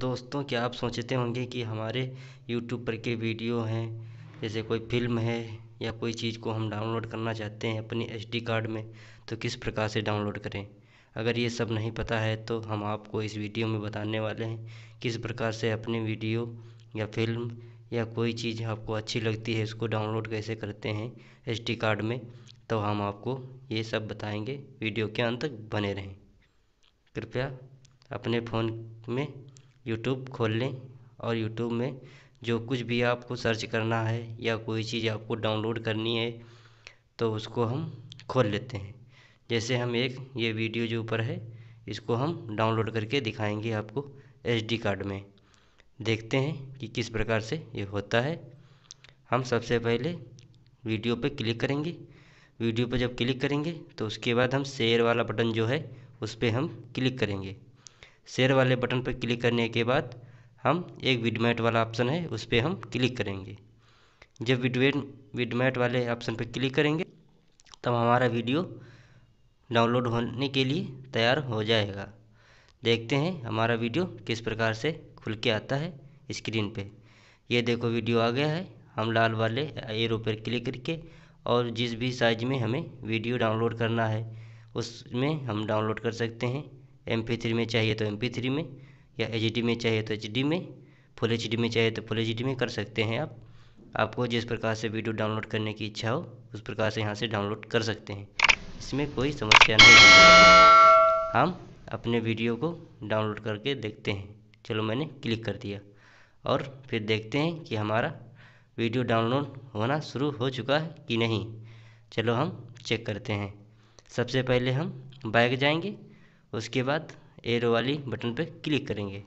दोस्तों क्या आप सोचते होंगे कि हमारे यूट्यूब पर के वीडियो हैं जैसे कोई फ़िल्म है या कोई चीज़ को हम डाउनलोड करना चाहते हैं अपने एच डी कार्ड में तो किस प्रकार से डाउनलोड करें अगर ये सब नहीं पता है तो हम आपको इस वीडियो में बताने वाले हैं किस प्रकार से अपने वीडियो या फिल्म या कोई चीज़ आपको अच्छी लगती है इसको डाउनलोड कैसे करते हैं एच डी कार्ड में तो हम आपको ये सब बताएंगे वीडियो के अंत तक बने रहें कृपया अपने फ़ोन में यूट्यूब खोल लें और यूट्यूब में जो कुछ भी आपको सर्च करना है या कोई चीज़ आपको डाउनलोड करनी है तो उसको हम खोल लेते हैं जैसे हम एक ये वीडियो जो ऊपर है इसको हम डाउनलोड करके दिखाएंगे आपको एसडी कार्ड में देखते हैं कि किस प्रकार से ये होता है हम सबसे पहले वीडियो पर क्लिक करेंगे वीडियो पर जब क्लिक करेंगे तो उसके बाद हम शेयर वाला बटन जो है उस पर हम क्लिक करेंगे शेयर वाले बटन पर क्लिक करने के बाद हम एक विडमेट वाला ऑप्शन है उस पर हम क्लिक करेंगे जब विडवेट विडमेट वाले ऑप्शन पर क्लिक करेंगे तब हमारा वीडियो डाउनलोड होने के लिए तैयार हो जाएगा देखते हैं हमारा वीडियो किस प्रकार से खुल के आता है स्क्रीन पे ये देखो वीडियो आ गया है हम लाल वाले एरो पर क्लिक करके और जिस भी साइज में हमें वीडियो डाउनलोड करना है उसमें हम डाउनलोड कर सकते हैं एम थ्री में चाहिए तो एम थ्री में या एच में चाहिए तो एच में फुल एच में चाहिए तो फुल एच में कर सकते हैं आप आपको जिस प्रकार से वीडियो डाउनलोड करने की इच्छा हो उस प्रकार से यहाँ से डाउनलोड कर सकते हैं इसमें कोई समस्या नहीं है हम अपने वीडियो को डाउनलोड करके देखते हैं चलो मैंने क्लिक कर दिया और फिर देखते हैं कि हमारा वीडियो डाउनलोड होना शुरू हो चुका है कि नहीं चलो हम चेक करते हैं सबसे पहले हम बैग जाएंगे उसके बाद एरो वाली बटन पर क्लिक करेंगे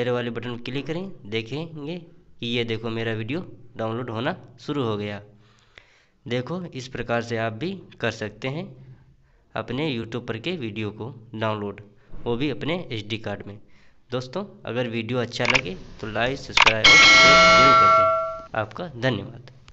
एरो वाले बटन पर क्लिक करें देखेंगे कि ये देखो मेरा वीडियो डाउनलोड होना शुरू हो गया देखो इस प्रकार से आप भी कर सकते हैं अपने यूट्यूब पर के वीडियो को डाउनलोड वो भी अपने एच कार्ड में दोस्तों अगर वीडियो अच्छा लगे तो लाइक सब्सक्राइब और शेयर जरूर कर दें आपका धन्यवाद